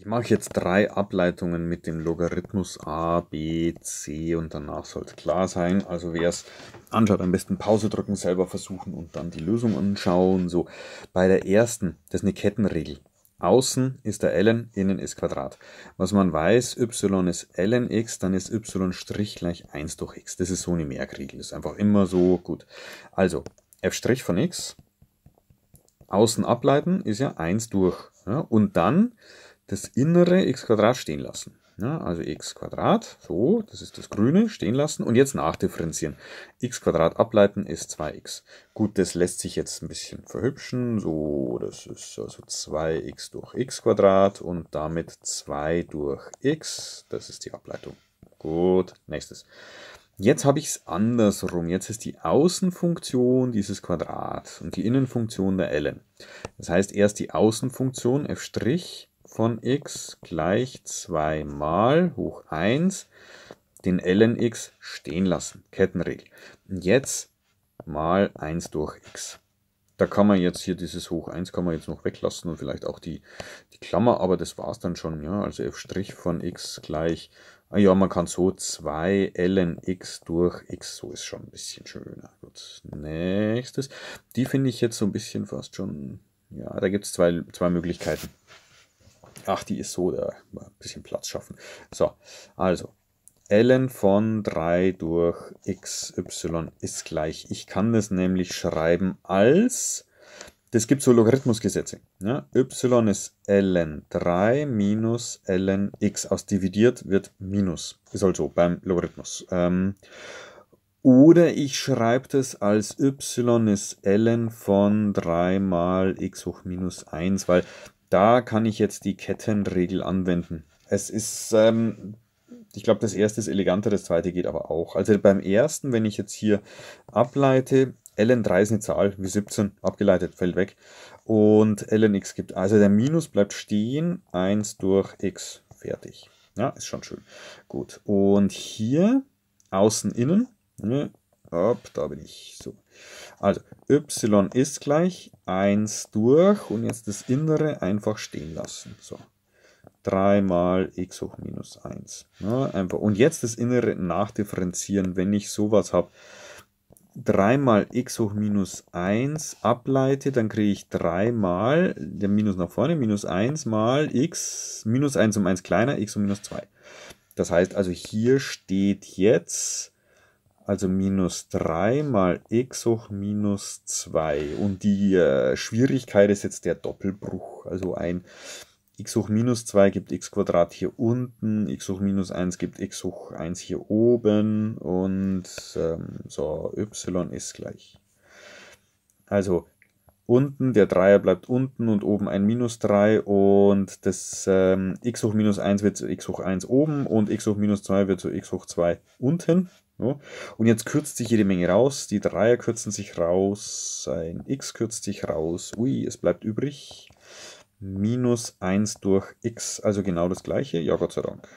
Ich mache jetzt drei Ableitungen mit dem Logarithmus a, b, c und danach sollte klar sein. Also wer es anschaut, am besten Pause drücken, selber versuchen und dann die Lösung anschauen. So, bei der ersten, das ist eine Kettenregel. Außen ist der ln, innen ist Quadrat. Was man weiß, y ist ln x, dann ist y' gleich 1 durch x. Das ist so eine Merkregel, das ist einfach immer so gut. Also, f' von x, außen ableiten, ist ja 1 durch. Ja, und dann das innere x stehen lassen. Ja, also x so, das ist das Grüne, stehen lassen und jetzt nachdifferenzieren. x ableiten ist 2x. Gut, das lässt sich jetzt ein bisschen verhübschen. So, das ist also 2x durch x und damit 2 durch x. Das ist die Ableitung. Gut, nächstes. Jetzt habe ich es andersrum. Jetzt ist die Außenfunktion dieses Quadrats und die Innenfunktion der Ellen. Das heißt, erst die Außenfunktion f' von x gleich 2 mal hoch 1 den ln x stehen lassen. Kettenregel. Und jetzt mal 1 durch x. Da kann man jetzt hier dieses hoch 1 kann man jetzt noch weglassen und vielleicht auch die, die Klammer, aber das war es dann schon. Ja, also f' von x gleich, ah ja, man kann so 2 ln x durch x, so ist schon ein bisschen schöner. Gut, nächstes. Die finde ich jetzt so ein bisschen fast schon, ja, da gibt es zwei, zwei Möglichkeiten. Ach, die ist so, da mal ein bisschen Platz schaffen. So, also, ln von 3 durch xy ist gleich. Ich kann das nämlich schreiben als, das gibt so Logarithmusgesetze. Ne? y ist ln 3 minus ln x. Aus dividiert wird minus. Ist also beim Logarithmus. Ähm, oder ich schreibe das als y ist ln von 3 mal x hoch minus 1, weil da kann ich jetzt die Kettenregel anwenden. Es ist, ähm, ich glaube, das erste ist eleganter, das zweite geht aber auch. Also beim ersten, wenn ich jetzt hier ableite, ln3 ist eine Zahl, wie 17, abgeleitet, fällt weg. Und lnx gibt, also der Minus bleibt stehen, 1 durch x, fertig. Ja, ist schon schön. Gut, und hier, außen, innen, ne, Ab, da bin ich. So. Also, y ist gleich 1 durch und jetzt das Innere einfach stehen lassen. So. 3 mal x hoch minus 1. Ja, einfach. Und jetzt das Innere nachdifferenzieren, wenn ich sowas habe. 3 mal x hoch minus 1 ableite, dann kriege ich 3 mal, der Minus nach vorne, minus 1 mal x, minus 1 um 1 kleiner, x um minus 2. Das heißt also, hier steht jetzt also minus 3 mal x hoch minus 2. Und die äh, Schwierigkeit ist jetzt der Doppelbruch. Also ein x hoch minus 2 gibt x Quadrat hier unten, x hoch minus 1 gibt x hoch 1 hier oben und ähm, so, y ist gleich. Also unten, der Dreier bleibt unten und oben ein minus 3 und das ähm, x hoch minus 1 wird zu x hoch 1 oben und x hoch minus 2 wird zu x hoch 2 unten. Ne? Und jetzt kürzt sich jede Menge raus. Die Dreier kürzen sich raus. Ein X kürzt sich raus. Ui, es bleibt übrig. Minus 1 durch X. Also genau das gleiche. Ja, Gott sei Dank.